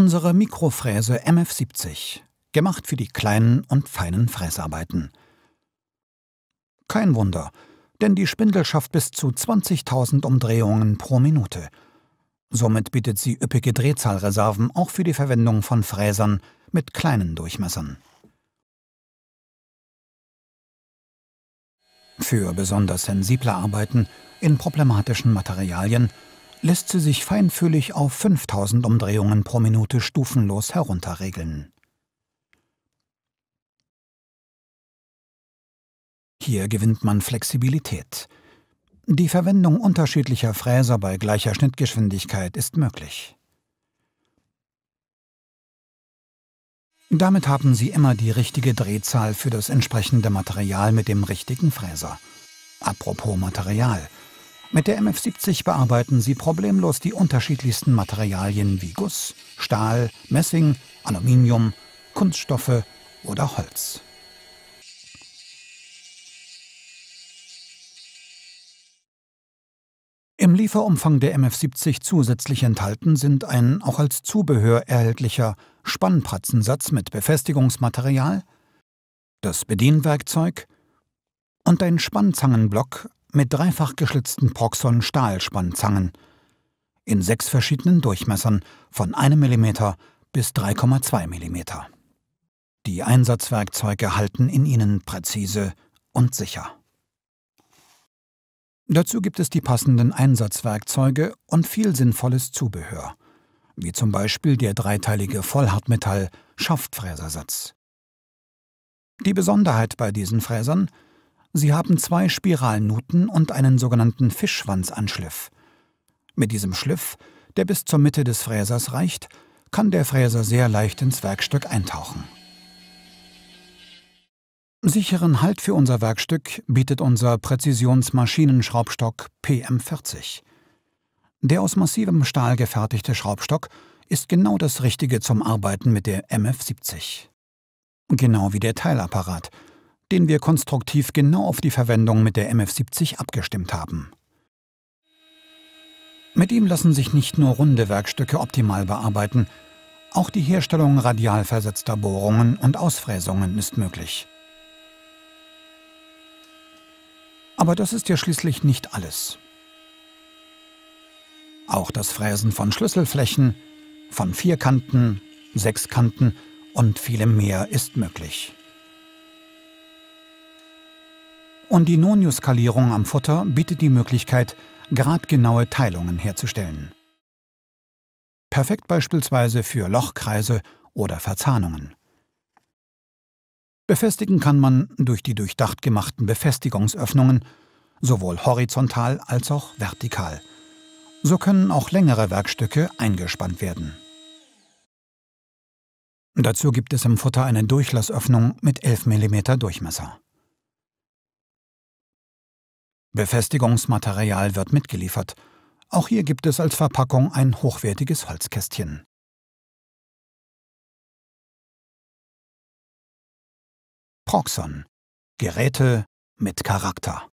unsere Mikrofräse MF70, gemacht für die kleinen und feinen Fräsarbeiten. Kein Wunder, denn die Spindel schafft bis zu 20.000 Umdrehungen pro Minute. Somit bietet sie üppige Drehzahlreserven auch für die Verwendung von Fräsern mit kleinen Durchmessern. Für besonders sensible Arbeiten in problematischen Materialien lässt sie sich feinfühlig auf 5000 Umdrehungen pro Minute stufenlos herunterregeln. Hier gewinnt man Flexibilität. Die Verwendung unterschiedlicher Fräser bei gleicher Schnittgeschwindigkeit ist möglich. Damit haben Sie immer die richtige Drehzahl für das entsprechende Material mit dem richtigen Fräser. Apropos Material – mit der MF70 bearbeiten sie problemlos die unterschiedlichsten Materialien wie Guss, Stahl, Messing, Aluminium, Kunststoffe oder Holz. Im Lieferumfang der MF70 zusätzlich enthalten sind ein auch als Zubehör erhältlicher Spannpratzensatz mit Befestigungsmaterial, das Bedienwerkzeug und ein Spannzangenblock mit dreifach geschlitzten Proxon-Stahlspannzangen in sechs verschiedenen Durchmessern von 1 mm bis 3,2 mm. Die Einsatzwerkzeuge halten in ihnen präzise und sicher. Dazu gibt es die passenden Einsatzwerkzeuge und viel sinnvolles Zubehör, wie zum Beispiel der dreiteilige Vollhartmetall-Schaftfräsersatz. Die Besonderheit bei diesen Fräsern – Sie haben zwei Spiralnuten und einen sogenannten Fischschwanzanschliff. Mit diesem Schliff, der bis zur Mitte des Fräsers reicht, kann der Fräser sehr leicht ins Werkstück eintauchen. Sicheren Halt für unser Werkstück bietet unser Präzisionsmaschinenschraubstock PM40. Der aus massivem Stahl gefertigte Schraubstock ist genau das Richtige zum Arbeiten mit der MF70. Genau wie der Teilapparat – den wir konstruktiv genau auf die Verwendung mit der MF70 abgestimmt haben. Mit ihm lassen sich nicht nur runde Werkstücke optimal bearbeiten, auch die Herstellung radial versetzter Bohrungen und Ausfräsungen ist möglich. Aber das ist ja schließlich nicht alles. Auch das Fräsen von Schlüsselflächen, von Vierkanten, Sechskanten und vielem mehr ist möglich. Und die nonius Noniuskalierung am Futter bietet die Möglichkeit, gradgenaue Teilungen herzustellen. Perfekt beispielsweise für Lochkreise oder Verzahnungen. Befestigen kann man durch die durchdacht gemachten Befestigungsöffnungen, sowohl horizontal als auch vertikal. So können auch längere Werkstücke eingespannt werden. Dazu gibt es im Futter eine Durchlassöffnung mit 11 mm Durchmesser. Befestigungsmaterial wird mitgeliefert. Auch hier gibt es als Verpackung ein hochwertiges Holzkästchen. Proxon. Geräte mit Charakter.